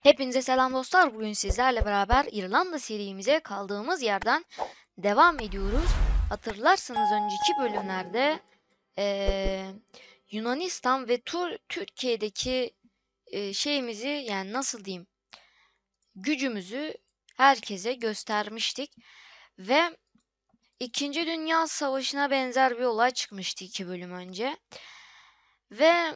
Hepinize selam dostlar. Bugün sizlerle beraber İrlanda serimize kaldığımız yerden devam ediyoruz. Hatırlarsınız önceki bölümlerde e, Yunanistan ve Tur Türkiye'deki e, şeyimizi yani nasıl diyeyim gücümüzü herkese göstermiştik. Ve İkinci Dünya Savaşı'na benzer bir olay çıkmıştı iki bölüm önce. Ve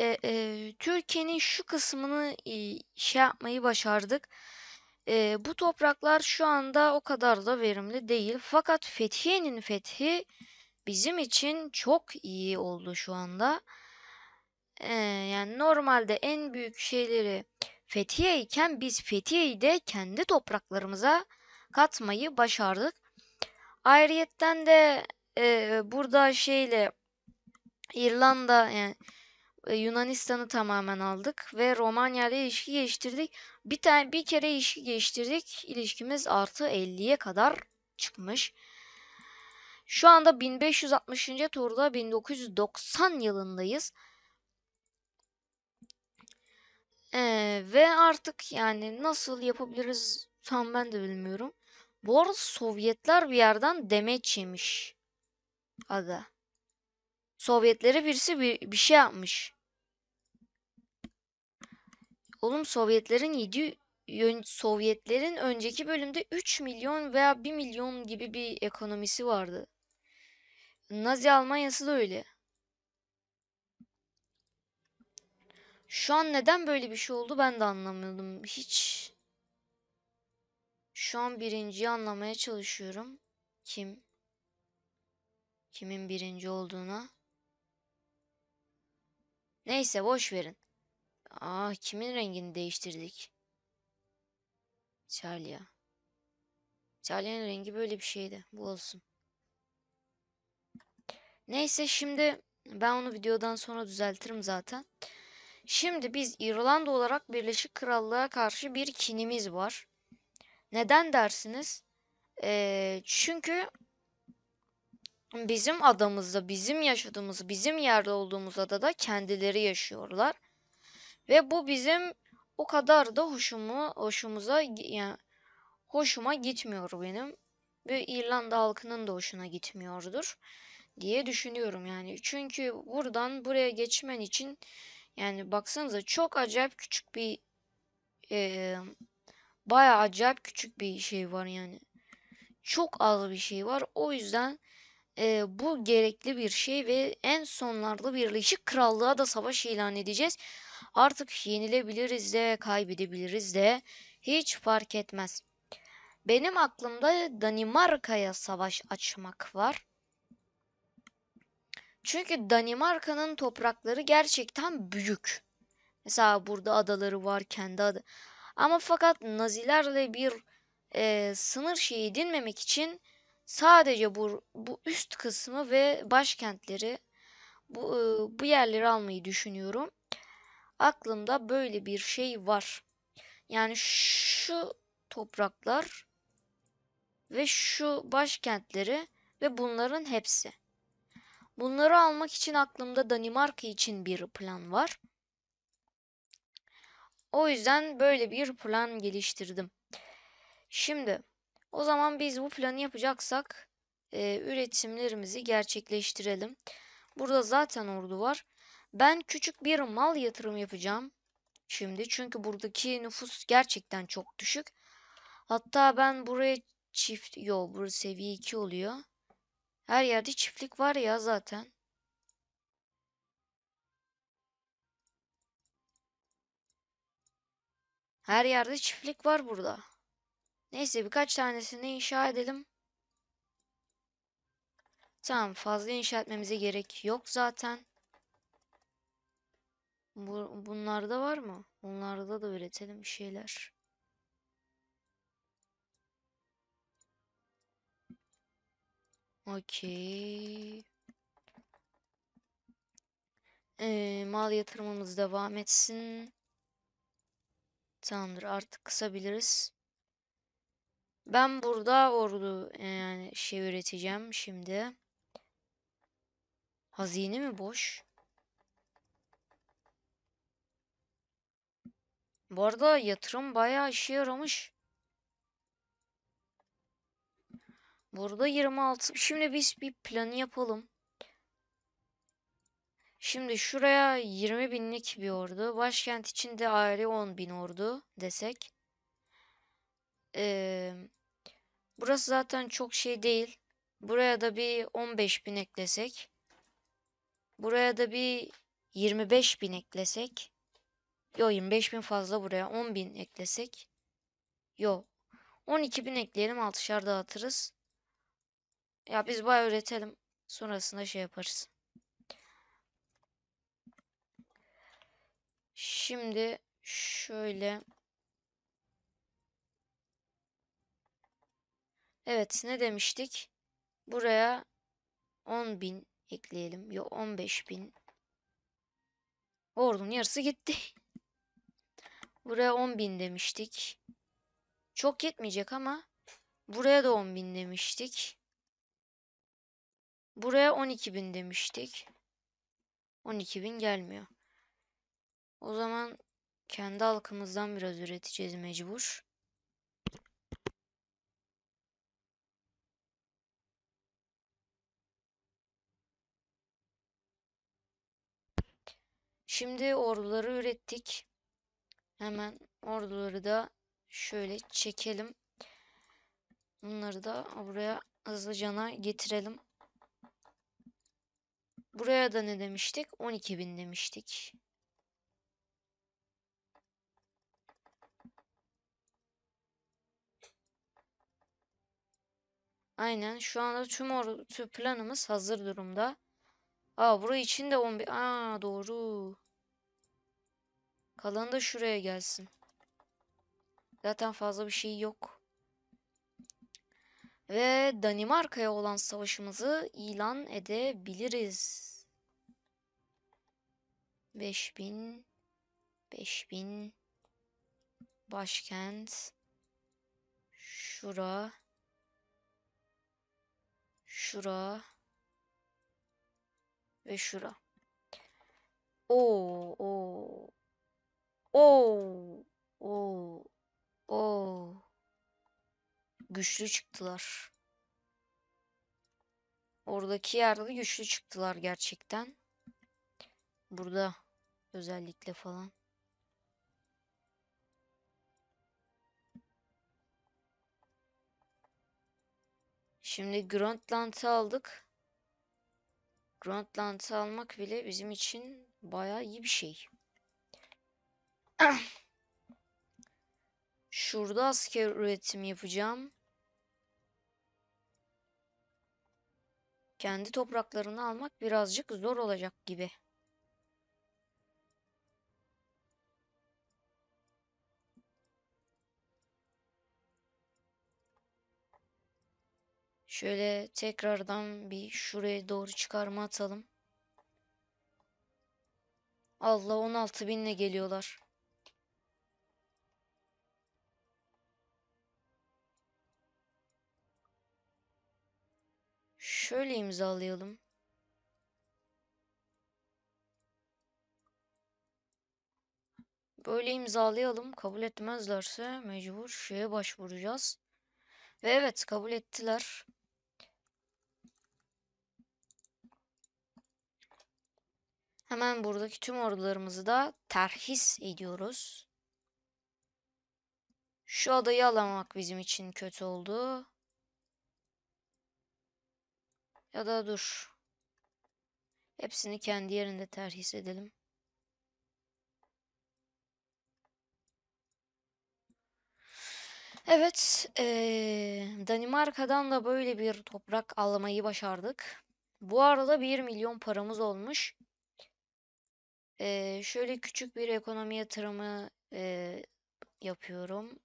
e, e, Türkiye'nin şu kısmını e, şey yapmayı başardık. E, bu topraklar şu anda o kadar da verimli değil. Fakat Fethiye'nin fethi bizim için çok iyi oldu şu anda. E, yani normalde en büyük şeyleri Fethiye iken biz Fethiye'yi de kendi topraklarımıza katmayı başardık. Ayrıyetten de e, burada şeyle İrlanda yani e, Yunanistan'ı tamamen aldık ve Romanya ile ilişki geliştirdik. Bir tane bir kere ilişki geliştirdik. İlişkimiz artı 50'ye kadar çıkmış. Şu anda 1560. turda 1990 yılındayız. Ee, ve artık yani nasıl yapabiliriz tam ben de bilmiyorum. Bu arada Sovyetler bir yerden demeç yemiş. Aga. Sovyetlere birisi bir, bir şey yapmış. Oğlum Sovyetlerin 7 Sovyetlerin önceki bölümde 3 milyon veya 1 milyon gibi bir ekonomisi vardı. Nazi Almanyası da öyle. Şu an neden böyle bir şey oldu ben de anlamıyordum hiç. Şu an birinciyi anlamaya çalışıyorum. Kim? Kimin birinci olduğuna. Neyse boş verin. Aa ah, kimin rengini değiştirdik? Charlia. Charlia'nın rengi böyle bir şeydi. Bu olsun. Neyse şimdi ben onu videodan sonra düzeltirim zaten. Şimdi biz İrlanda olarak Birleşik Krallığa karşı bir kinimiz var. Neden dersiniz? Ee, çünkü bizim adamızda, bizim yaşadığımız, bizim yerde olduğumuz adada kendileri yaşıyorlar. Ve bu bizim o kadar da hoşumu hoşumuza yani hoşuma gitmiyor benim. Ve İrlanda halkının da hoşuna gitmiyordur diye düşünüyorum yani. Çünkü buradan buraya geçmen için yani baksanıza çok acayip küçük bir e, bayağı acayip küçük bir şey var yani. Çok az bir şey var. O yüzden e, bu gerekli bir şey ve en sonlarda Birleşik Krallığa da savaş ilan edeceğiz. Artık yenilebiliriz de kaybedebiliriz de hiç fark etmez. Benim aklımda Danimarka'ya savaş açmak var. Çünkü Danimarka'nın toprakları gerçekten büyük. Mesela burada adaları var kendi adı. Ama fakat Nazilerle bir e, sınır şeyi edinmemek için sadece bu, bu üst kısmı ve başkentleri bu, e, bu yerleri almayı düşünüyorum aklımda böyle bir şey var. Yani şu topraklar ve şu başkentleri ve bunların hepsi. Bunları almak için aklımda Danimarka için bir plan var. O yüzden böyle bir plan geliştirdim. Şimdi o zaman biz bu planı yapacaksak e, üretimlerimizi gerçekleştirelim. Burada zaten ordu var. Ben küçük bir mal yatırım yapacağım. Şimdi çünkü buradaki nüfus gerçekten çok düşük. Hatta ben buraya çift... Yo burası seviye 2 oluyor. Her yerde çiftlik var ya zaten. Her yerde çiftlik var burada. Neyse birkaç tanesini inşa edelim. Tamam fazla inşa etmemize gerek yok zaten. Bu, bunlarda var mı? Bunlarda da üretelim bir şeyler. Okey. Ee, mal yatırımımız devam etsin. Tamamdır artık kısabiliriz. Ben burada ordu e, yani şey üreteceğim şimdi. Hazine mi boş? Bu arada yatırım bayağı işe yaramış. Burada 26. Şimdi biz bir planı yapalım. Şimdi şuraya 20 binlik bir ordu. Başkent içinde ayrı 10 bin ordu desek. Ee, burası zaten çok şey değil. Buraya da bir 15 bin eklesek. Buraya da bir 25 bin eklesek. Yo 25.000 fazla buraya. 10.000 eklesek. Yo. 12.000 ekleyelim. 6'şar dağıtırız. Ya biz bayağı üretelim. Sonrasında şey yaparız. Şimdi şöyle. Evet ne demiştik? Buraya 10.000 ekleyelim. Yo 15.000. Ordunun yarısı gitti. Buraya 10.000 demiştik. Çok yetmeyecek ama buraya da 10.000 demiştik. Buraya 12.000 demiştik. 12.000 gelmiyor. O zaman kendi halkımızdan biraz üreteceğiz mecbur. Şimdi orduları ürettik. Hemen orduları da şöyle çekelim. Bunları da buraya hızlıcana getirelim. Buraya da ne demiştik? 12.000 demiştik. Aynen. Şu anda tüm, ordu, tüm planımız hazır durumda. Aa burayı için de 11. Aa doğru. Kalan da şuraya gelsin. Zaten fazla bir şey yok. Ve Danimarka'ya olan savaşımızı ilan edebiliriz. 5000 5000 başkent şura şura ve şura. Oo, oo. Oo. Oh, Oo. Oh, Oo. Oh. Güçlü çıktılar. Oradaki yerde güçlü çıktılar gerçekten. Burada özellikle falan. Şimdi Grönland'ı aldık. Grönland'ı almak bile bizim için bayağı iyi bir şey. Şurada asker üretimi yapacağım. Kendi topraklarını almak birazcık zor olacak gibi. Şöyle tekrardan bir şuraya doğru çıkarma atalım. Allah 16 binle geliyorlar. Şöyle imzalayalım. Böyle imzalayalım. Kabul etmezlerse mecbur şeye başvuracağız. Ve evet kabul ettiler. Hemen buradaki tüm ordularımızı da terhis ediyoruz. Şu adayı alamak bizim için kötü oldu. Ya da dur. Hepsini kendi yerinde terhis edelim. Evet, ee, Danimarka'dan da böyle bir toprak almayı başardık. Bu arada 1 milyon paramız olmuş. E, şöyle küçük bir ekonomi yatırımı e, yapıyorum.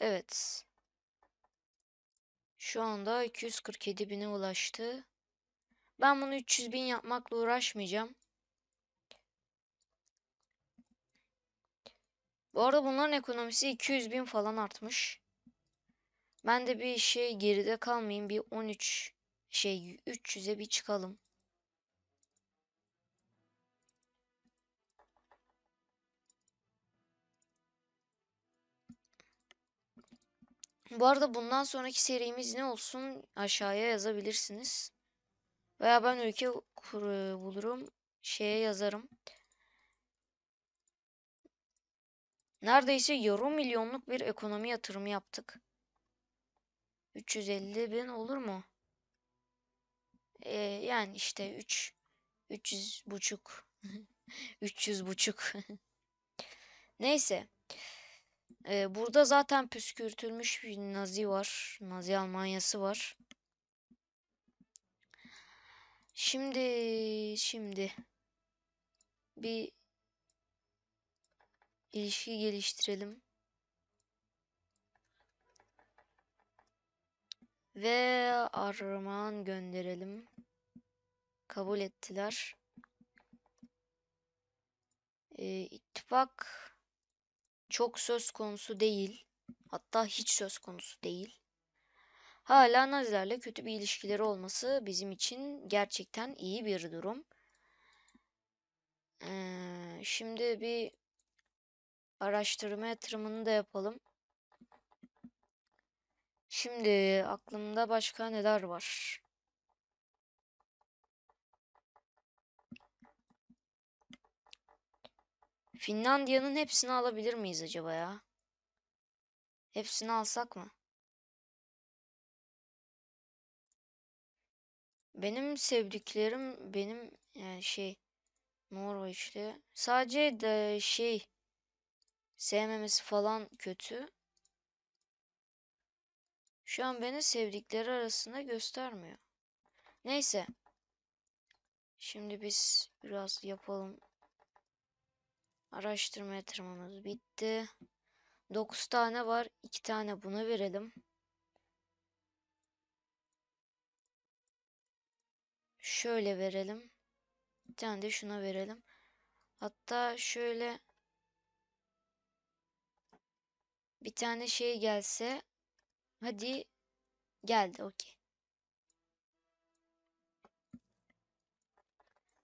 Evet. Şu anda 247 bine ulaştı. Ben bunu 300 bin yapmakla uğraşmayacağım. Bu arada bunların ekonomisi 200 bin falan artmış. Ben de bir şey geride kalmayayım. Bir 13 şey 300'e bir çıkalım. Bu arada bundan sonraki serimiz ne olsun aşağıya yazabilirsiniz. Veya ben ülke bulurum. Şeye yazarım. Neredeyse yarım milyonluk bir ekonomi yatırımı yaptık. 350 bin olur mu? Ee, yani işte 3 300 buçuk 300 buçuk. Neyse. Ee, burada zaten püskürtülmüş bir Nazi var. Nazi Almanyası var. Şimdi şimdi bir ilişki geliştirelim. Ve armağan gönderelim. Kabul ettiler. Ee, ittifak çok söz konusu değil. Hatta hiç söz konusu değil. Hala Nazilerle kötü bir ilişkileri olması bizim için gerçekten iyi bir durum. Ee, şimdi bir araştırma yatırımını da yapalım. Şimdi aklımda başka neler var? Finlandiya'nın hepsini alabilir miyiz acaba ya? Hepsini alsak mı? Benim sevdiklerim benim yani şey Norveçli. Sadece de şey sevmemesi falan kötü. Şu an beni sevdikleri arasında göstermiyor. Neyse. Şimdi biz biraz yapalım Araştırma yatırımımız bitti. 9 tane var. 2 tane buna verelim. Şöyle verelim. Bir tane de şuna verelim. Hatta şöyle bir tane şey gelse hadi geldi okey.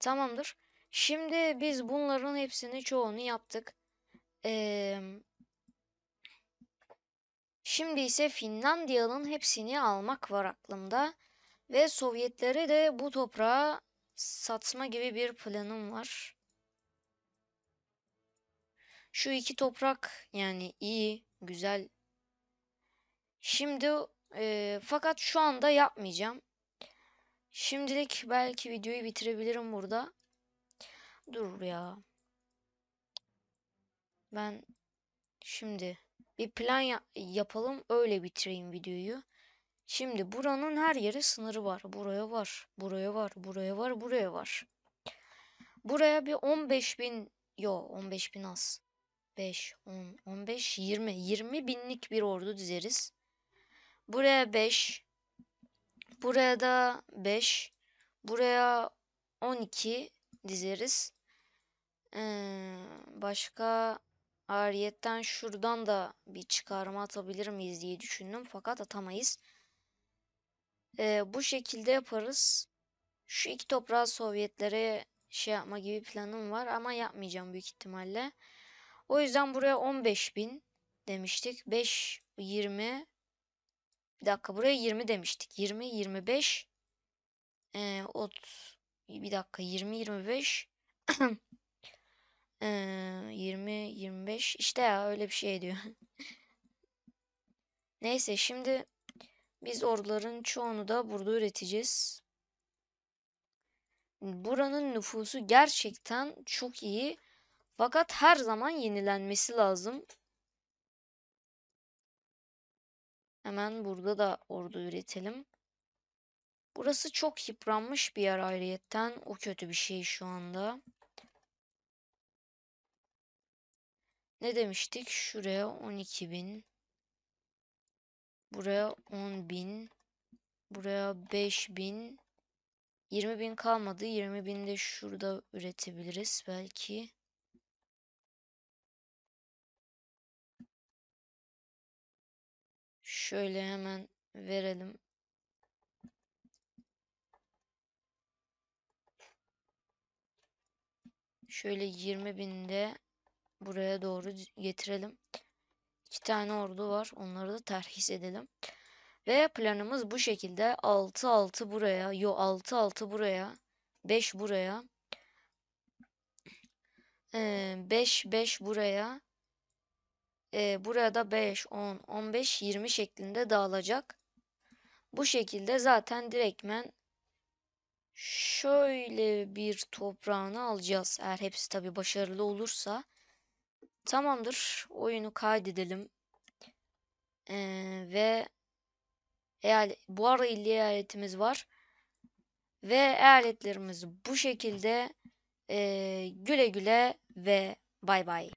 Tamamdır. Şimdi biz bunların hepsini çoğunu yaptık. Ee, şimdi ise Finlandiya'nın hepsini almak var aklımda. Ve Sovyetlere de bu toprağı satma gibi bir planım var. Şu iki toprak yani iyi, güzel. Şimdi e, fakat şu anda yapmayacağım. Şimdilik belki videoyu bitirebilirim burada. Dur ya. Ben şimdi bir plan ya yapalım öyle bitireyim videoyu. Şimdi buranın her yeri sınırı var. Buraya var, buraya var, buraya var, buraya var. Buraya bir 15 bin, yo 15 bin az. 5, 10, 15, 20, 20 binlik bir ordu dizeriz. Buraya 5, buraya da 5, buraya 12 dizeriz. Ee, başka ariyetten şuradan da bir çıkarma atabilir miyiz diye düşündüm. Fakat atamayız. Ee, bu şekilde yaparız. Şu iki toprağı Sovyetlere şey yapma gibi planım var ama yapmayacağım büyük ihtimalle. O yüzden buraya 15.000 demiştik. 5, 20. Bir dakika buraya 20 demiştik. 20, 25. Ee, ot. Bir dakika 20, 25. 20-25 işte ya öyle bir şey diyor. Neyse şimdi biz orduların çoğunu da burada üreteceğiz. Buranın nüfusu gerçekten çok iyi. Fakat her zaman yenilenmesi lazım. Hemen burada da ordu üretelim. Burası çok yıpranmış bir yer ayrıyetten. O kötü bir şey şu anda. Ne demiştik? Şuraya 12 bin. Buraya 10 bin. Buraya 5 bin. 20 bin kalmadı. 20 bin de şurada üretebiliriz belki. Şöyle hemen verelim. Şöyle 20 binde buraya doğru getirelim. İki tane ordu var. Onları da terhis edelim. Ve planımız bu şekilde 6-6 buraya, yo 6-6 buraya, 5 buraya, 5-5 buraya, e, buraya da 5, 10, 15, 20 şeklinde dağılacak. Bu şekilde zaten direktmen şöyle bir toprağını alacağız. Eğer hepsi tabi başarılı olursa Tamamdır. Oyunu kaydedelim. Ee, ve eyalet, bu ara illi eyaletimiz var. Ve eyaletlerimiz bu şekilde. Ee, güle güle ve bay bay.